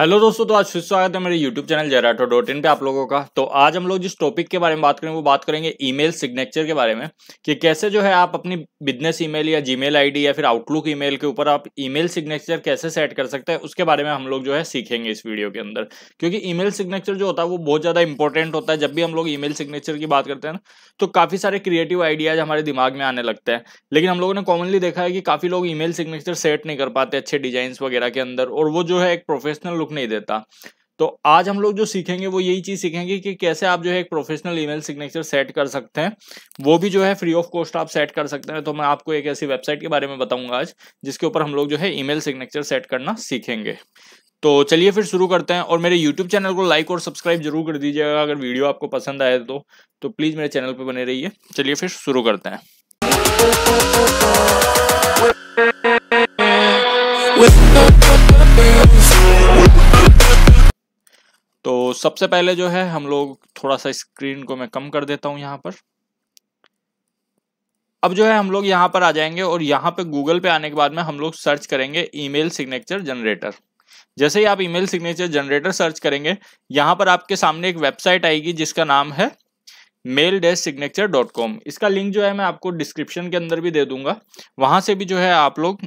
hello दोस्तों तो आज फिर स्वागत है मेरे YouTube channel Zerato dot in पर आप लोगों का तो आज हम लोग जिस टॉपिक के बारे में बात करेंगे वो बात करेंगे ईमेल सिग्नेचर के बारे में कि कैसे जो है आप अपनी बिजनेस ईमेल या जीमेल आईडी या फिर आउटलुक ईमेल के ऊपर आप ईमेल सिग्नेचर कैसे सेट कर सकते हैं उसके बारे में हम लोग जो है सीखेंगे इस वीडियो के अंदर क्योंकि ई सिग्नेचर जो होता है वो बहुत ज़्यादा इंपॉर्टेंट होता है जब भी हम लोग ई सिग्नेचर की बात करते हैं ना तो काफ़ी सारे क्रिएटिव आइडियाज हमारे दिमाग में आने लगते हैं लेकिन हम लोगों ने कॉमनली देखा है कि काफ़ी लोग ई सिग्नेचर सेट नहीं कर पाते अच्छे डिजाइन वगैरह के अंदर और वो जो है एक प्रोफेशनल लुक नहीं देता तो आज हम लोग जो सीखेंगे वो यही चीज सीखेंगे कि कैसे आप जो है एक प्रोफेशनल ईमेल सिग्नेचर सेट कर सकते हैं वो भी जो है फ्री ऑफ कॉस्ट आप सेट कर सकते हैं तो मैं आपको एक ऐसी वेबसाइट के बारे में बताऊंगा आज जिसके ऊपर हम लोग जो है ईमेल सिग्नेचर सेट करना सीखेंगे तो चलिए फिर शुरू करते हैं और मेरे YouTube चैनल को लाइक और सब्सक्राइब जरूर कर दीजिएगा अगर वीडियो आपको पसंद आए तो तो प्लीज़ मेरे चैनल पर बने रहिए चलिए फिर शुरू करते हैं With तो सबसे पहले जो है हम लोग थोड़ा सा स्क्रीन को मैं कम कर देता हूं यहाँ पर अब जो है हम लोग यहाँ पर आ जाएंगे और यहाँ पे गूगल पे आने के बाद में हम लोग सर्च करेंगे ईमेल सिग्नेचर जनरेटर जैसे ही आप ईमेल सिग्नेचर जनरेटर सर्च करेंगे यहां पर आपके सामने एक वेबसाइट आएगी जिसका नाम है mail dash signature dot com इसका लिंक जो है मैं आपको डिस्क्रिप्शन के अंदर भी दे दूंगा वहां से भी जो है आप लोग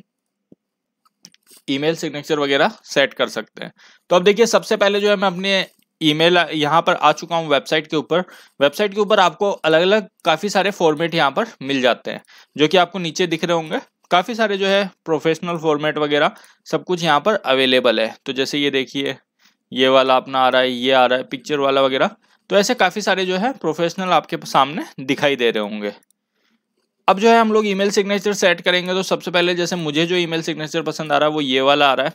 ईमेल सिग्नेचर वगैरह सेट कर सकते हैं तो अब देखिए सबसे पहले जो है मैं अपने ईमेल यहाँ पर आ चुका हूँ वेबसाइट के ऊपर वेबसाइट के ऊपर आपको अलग अलग काफ़ी सारे फॉर्मेट यहाँ पर मिल जाते हैं जो कि आपको नीचे दिख रहे होंगे काफ़ी सारे जो है प्रोफेशनल फॉर्मेट वगैरह सब कुछ यहाँ पर अवेलेबल है तो जैसे ये देखिए ये वाला अपना आ रहा है ये आ रहा है पिक्चर वाला वगैरह तो ऐसे काफ़ी सारे जो है प्रोफेशनल आपके सामने दिखाई दे रहे होंगे अब जो है हम लोग ईमेल सिग्नेचर सेट करेंगे तो सबसे पहले जैसे मुझे जो ईमेल सिग्नेचर पसंद आ रहा है वो ये वाला आ रहा है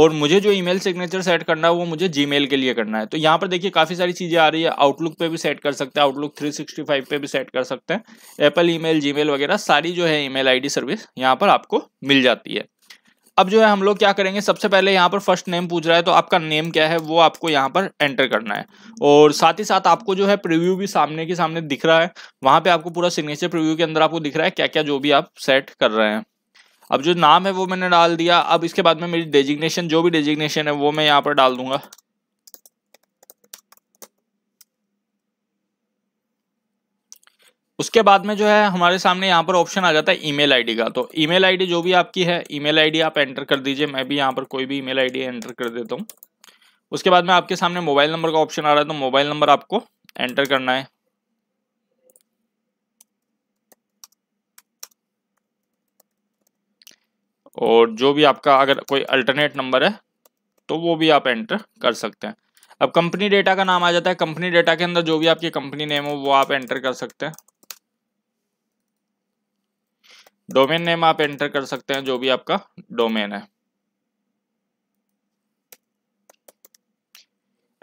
और मुझे जो ईमेल सिग्नेचर सेट करना है वो मुझे जीमेल के लिए करना है तो यहाँ पर देखिए काफ़ी सारी चीज़ें आ रही है आउटलुक पे भी सेट कर सकते हैं आउटलुक 365 पे भी सेट कर सकते हैं एप्पल ईमेल जीमेल वगैरह सारी जो है ईमेल आईडी सर्विस यहाँ पर आपको मिल जाती है अब जो है हम लोग क्या करेंगे सबसे पहले यहाँ पर फर्स्ट नेम पूछ रहा है तो आपका नेम क्या है वो आपको यहाँ पर एंटर करना है और साथ ही साथ आपको जो है प्रीव्यू भी सामने के सामने दिख रहा है वहाँ पे आपको पूरा सिग्नेचर प्रीव्यू के अंदर आपको दिख रहा है क्या क्या जो भी आप सेट कर रहे हैं अब जो नाम है वो मैंने डाल दिया अब इसके बाद में मेरी डेजिग्नेशन जो भी डेजिग्नेशन है वो मैं यहाँ पर डाल दूंगा उसके बाद में जो है हमारे सामने यहाँ पर ऑप्शन आ जाता है ईमेल आईडी का तो ईमेल आईडी जो भी आपकी है ईमेल आईडी आप एंटर कर दीजिए मैं भी यहाँ पर कोई भी ईमेल आईडी एंटर कर देता हूँ उसके बाद में आपके सामने मोबाइल नंबर का ऑप्शन आ रहा है तो मोबाइल नंबर आपको एंटर करना है और जो भी आपका अगर कोई अल्टरनेट नंबर है तो वो भी आप एंटर कर सकते हैं अब कंपनी डेटा का नाम आ जाता है कंपनी डेटा के अंदर जो भी आपकी कंपनी नेम हो वो आप एंटर कर सकते हैं डोमेन नेम आप एंटर कर सकते हैं जो भी आपका डोमेन है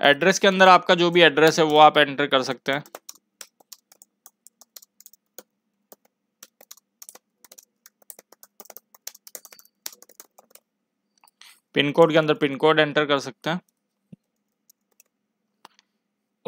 एड्रेस के अंदर आपका जो भी एड्रेस है वो आप एंटर कर सकते हैं पिन कोड के अंदर पिन कोड एंटर कर सकते हैं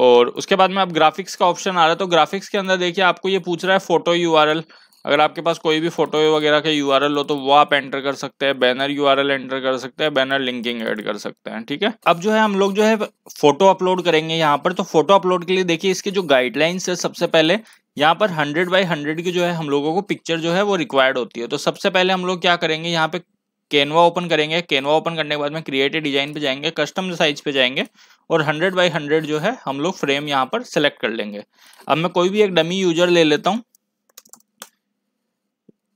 और उसके बाद में आप ग्राफिक्स का ऑप्शन आ रहा है तो ग्राफिक्स के अंदर देखिए आपको ये पूछ रहा है फोटो यूआरएल आर अगर आपके पास कोई भी फोटो वगैरह के यू हो तो वो आप एंटर कर सकते हैं बैनर यू एंटर कर सकते हैं बैनर लिंकिंग एड कर सकते हैं ठीक है अब जो है हम लोग जो है फोटो अपलोड करेंगे यहाँ पर तो फोटो अपलोड के लिए देखिए इसके जो गाइडलाइंस है सबसे पहले यहाँ पर 100 बाई 100 की जो है हम लोगों को पिक्चर जो है वो रिक्वायर्ड होती है तो सबसे पहले हम लोग क्या करेंगे यहाँ पे कैनवा ओपन करेंगे कैनवा ओपन करने के बाद में क्रिएटिव डिजाइन पे जाएंगे कस्टम साइज पे जाएंगे और 100 बाई 100 जो है हम लोग फ्रेम यहाँ पर सेलेक्ट कर लेंगे अब मैं कोई भी एक डमी यूजर ले लेता हूँ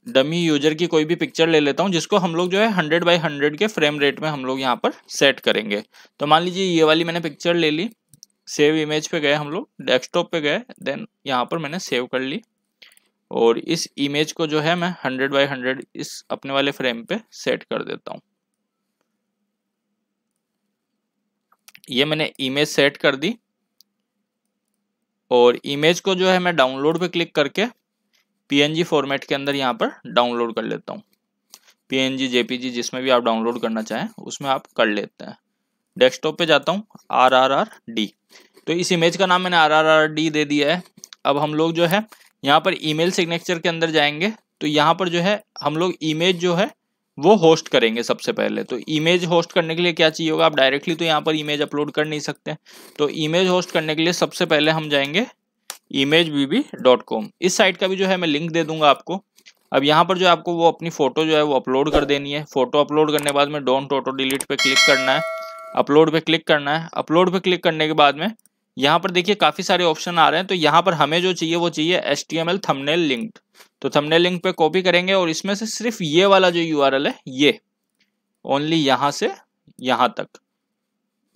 डमी यूजर की कोई भी पिक्चर ले लेता हूँ जिसको हम लोग जो है हंड्रेड बाई हंड्रेड के फ्रेम रेट में हम लोग यहाँ पर सेट करेंगे तो मान लीजिए ये वाली मैंने पिक्चर ले ली सेव इमेज पे गए हम लोग डेस्कटॉप पे गए देन यहाँ पर मैंने सेव कर ली और इस इमेज को जो है मैं हंड्रेड बाई हंड्रेड इस अपने वाले फ्रेम पे सेट कर देता हूँ ये मैंने इमेज सेट कर दी और इमेज को जो है मैं डाउनलोड पे क्लिक करके पीएनजी फॉर्मेट के अंदर यहाँ पर डाउनलोड कर लेता हूँ पीएनजी जेपीजी जिसमें भी आप डाउनलोड करना चाहें उसमें आप कर लेते हैं डेस्कटॉप पे जाता हूँ आर तो इस इमेज का नाम मैंने आर आर आर डी दे दिया है अब हम लोग जो है यहाँ पर ईमेल सिग्नेचर के अंदर जाएंगे तो यहाँ पर जो है हम लोग इमेज जो है वो होस्ट करेंगे सबसे पहले तो इमेज होस्ट करने के लिए क्या चाहिए होगा आप डायरेक्टली तो यहाँ पर इमेज अपलोड कर नहीं सकते तो इमेज होस्ट करने के लिए सबसे पहले हम जाएंगे इमेज बीबी डॉट कॉम इस साइट का भी जो है मैं लिंक दे दूंगा आपको अब यहाँ पर जो आपको वो अपनी फोटो जो है वो अपलोड कर देनी है फोटो अपलोड करने के बाद में डोंट ऑटो डिलीट पे क्लिक करना है अपलोड पे क्लिक करना है अपलोड पे क्लिक करने के बाद में यहाँ पर देखिए काफ़ी सारे ऑप्शन आ रहे हैं तो यहाँ पर हमें जो चाहिए वो चाहिए S T M L thumbnail link तो थमनेल लिंक पे कॉपी करेंगे और इसमें से सिर्फ ये वाला जो यू आर एल है ये ओनली यहाँ से यहाँ तक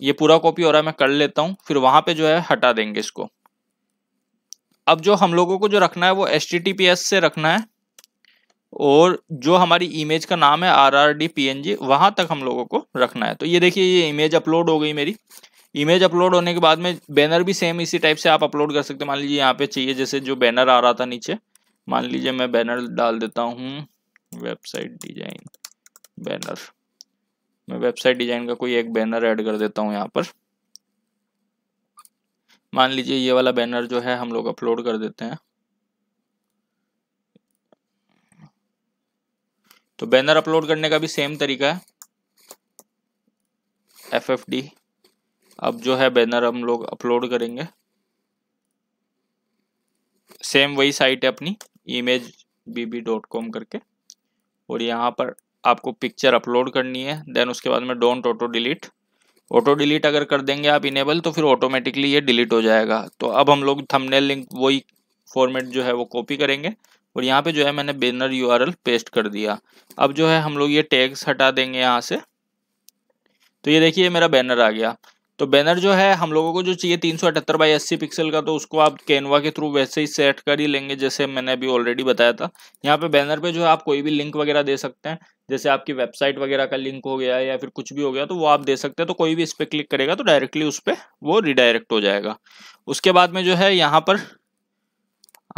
ये पूरा कॉपी हो रहा है मैं कर लेता हूँ फिर वहाँ पे जो है हटा देंगे इसको अब जो हम लोगों को जो रखना है वो एस से रखना है और जो हमारी इमेज का नाम है R R D P N G वहाँ तक हम लोगों को रखना है तो ये देखिए ये इमेज अपलोड हो गई मेरी इमेज अपलोड होने के बाद में बैनर भी सेम इसी टाइप से आप अपलोड कर सकते हैं मान लीजिए यहाँ पे चाहिए जैसे जो बैनर आ रहा था नीचे मान लीजिए मैं बैनर डाल देता हूँ वेबसाइट डिजाइन बैनर मैं वेबसाइट डिजाइन का कोई एक बैनर ऐड कर देता हूँ यहाँ पर मान लीजिए ये वाला बैनर जो है हम लोग अपलोड कर देते हैं तो बैनर अपलोड करने का भी सेम तरीका है एफ एफ डी अब जो है बैनर हम लोग अपलोड करेंगे सेम वही साइट है अपनी इमेज बीबी डॉट कॉम करके और यहाँ पर आपको पिक्चर अपलोड करनी है देन उसके बाद में don't auto delete auto delete अगर कर देंगे आप इनेबल तो फिर ऑटोमेटिकली ये डिलीट हो जाएगा तो अब हम लोग थंबनेल लिंक वही फॉर्मेट जो है वो कॉपी करेंगे और यहाँ पे जो है मैंने बैनर यूआरएल पेस्ट कर दिया अब जो है हम लोग ये टैग्स हटा देंगे यहाँ से तो ये देखिए मेरा बैनर आ गया तो बैनर जो है हम लोगों को जो चाहिए तीन सौ अठहत्तर बाई अस्सी पिक्सल का तो उसको आप कैनवा के थ्रू वैसे ही सेट कर ही लेंगे जैसे मैंने अभी ऑलरेडी बताया था यहाँ पे बैनर पे जो है आप कोई भी लिंक वगैरह दे सकते हैं जैसे आपकी वेबसाइट वगैरह का लिंक हो गया या फिर कुछ भी हो गया तो वो आप दे सकते हैं तो कोई भी इस पर क्लिक करेगा तो डायरेक्टली उस पर वो रिडायरेक्ट हो जाएगा उसके बाद में जो है यहाँ पर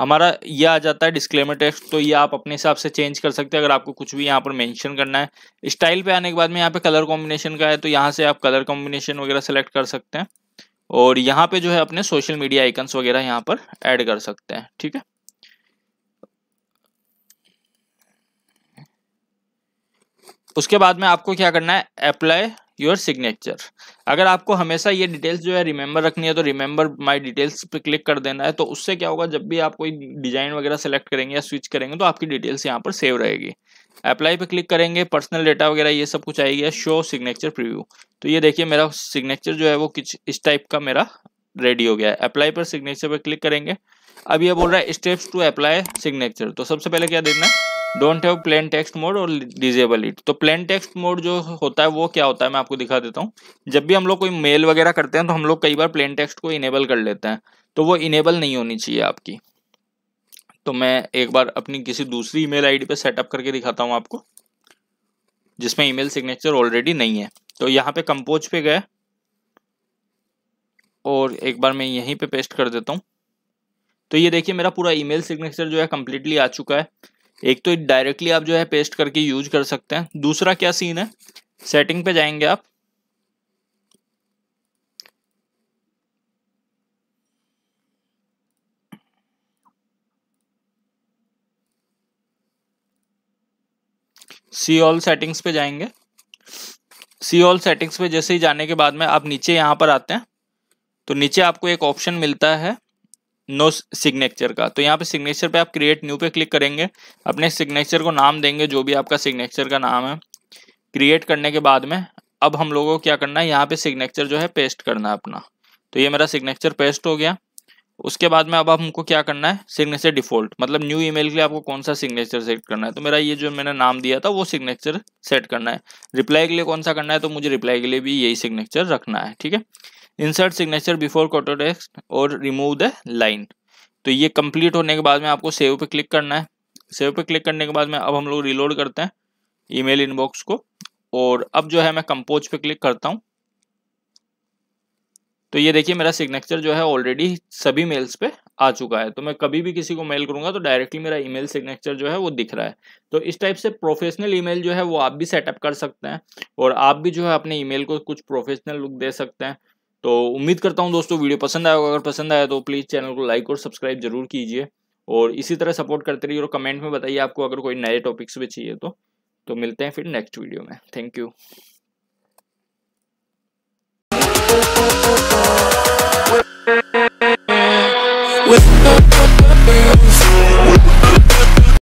हमारा ये आ जाता है डिस्क्लेमर टेक्स्ट तो ये आप अपने हिसाब से चेंज कर सकते हैं अगर आपको कुछ भी यहाँ पर मेंशन करना है स्टाइल पे आने के बाद में यहाँ पे कलर कॉम्बिनेशन का है तो यहाँ से आप कलर कॉम्बिनेशन वगैरह सेलेक्ट कर सकते हैं और यहाँ पे जो है अपने सोशल मीडिया आइकन्स वगैरह यहाँ पर ऐड कर सकते हैं ठीक है उसके बाद में आपको क्या करना है अप्लाई योर सिग्नेचर अगर आपको हमेशा ये डिटेल्स जो है रिमेंबर रखनी है तो रिमेंबर माई डिटेल्स पे क्लिक कर देना है तो उससे क्या होगा जब भी आप कोई डिजाइन वगैरह सेलेक्ट करेंगे या स्विच करेंगे तो आपकी डिटेल्स यहाँ पर सेव रहेगी अप्लाई पे क्लिक करेंगे पर्सनल डेटा वगैरह ये सब कुछ आएगी शो सिग्नेचर प्रिव्यू तो ये देखिए मेरा सिग्नेचर जो है वो किस इस टाइप का मेरा रेडी हो गया है अप्लाई पर सिग्नेचर पर क्लिक करेंगे अब ये बोल रहा है स्टेप्स टू अप्लाई सिग्नेचर तो सबसे पहले क्या देखना है don't have plain text mode और डिजेबल इट तो प्लेन टेक्स्ट मोड जो होता है वो क्या होता है मैं आपको दिखा देता हूँ जब भी हम लोग कोई मेल वगैरह करते हैं तो हम लोग कई बार प्लेन टेक्स्ट को इनेबल कर लेते हैं तो वो इनेबल नहीं होनी चाहिए आपकी तो मैं एक बार अपनी किसी दूसरी ईमेल आईडी पे सेटअप करके दिखाता हूँ आपको जिसमें ईमेल सिग्नेचर ऑलरेडी नहीं है तो यहाँ पे कंपोज पे गए और एक बार मैं यहीं पे पेस्ट कर देता हूँ तो ये देखिए मेरा पूरा ईमेल सिग्नेचर जो है कम्प्लीटली आ चुका है एक तो डायरेक्टली आप जो है पेस्ट करके यूज कर सकते हैं दूसरा क्या सीन है सेटिंग पे जाएंगे आप सी ऑल सेटिंग्स पे जाएंगे सी ऑल सेटिंग्स पे जैसे ही जाने के बाद में आप नीचे यहां पर आते हैं तो नीचे आपको एक ऑप्शन मिलता है नो सिग्नेचर का तो यहाँ पे सिग्नेचर पे आप क्रिएट न्यू पे क्लिक करेंगे अपने सिग्नेचर को नाम देंगे जो भी आपका सिग्नेचर का नाम है क्रिएट करने के बाद में अब हम लोगों को क्या करना है यहाँ पे सिग्नेचर जो है पेस्ट करना है अपना तो ये मेरा सिग्नेचर पेस्ट हो गया उसके बाद में अब हमको क्या करना है सिग्नेचर डिफॉल्ट मतलब न्यू ईमेल के लिए आपको कौन सा सिग्नेचर सेट करना है तो मेरा ये जो मैंने नाम दिया था वो सिग्नेचर सेट करना है रिप्लाई के लिए कौन सा करना है तो मुझे रिप्लाई के लिए भी यही सिग्नेचर रखना है ठीक है insert signature before quoted text और रिमूव द लाइन तो ये कंप्लीट होने के बाद में आपको सेव पे क्लिक करना है सेव पे क्लिक करने के बाद में अब हम लोग रिलोड करते हैं ईमेल इनबॉक्स को और अब जो है मैं कंपोज पे क्लिक करता हूँ तो ये देखिए मेरा सिग्नेचर जो है ऑलरेडी सभी मेल्स पे आ चुका है तो मैं कभी भी किसी को मेल करूंगा तो डायरेक्टली मेरा ईमेल सिग्नेचर जो है वो दिख रहा है तो इस टाइप से प्रोफेशनल ईमेल जो है वो आप भी सेटअप कर सकते हैं और आप भी जो है अपने ईमेल को कुछ प्रोफेशनल लुक दे सकते हैं तो उम्मीद करता हूँ दोस्तों वीडियो पसंद आया होगा अगर पसंद आया तो प्लीज़ चैनल को लाइक और सब्सक्राइब जरूर कीजिए और इसी तरह सपोर्ट करते रहिए और कमेंट में बताइए आपको अगर कोई नए टॉपिक्स भी चाहिए तो तो मिलते हैं फिर नेक्स्ट वीडियो में थैंक यू With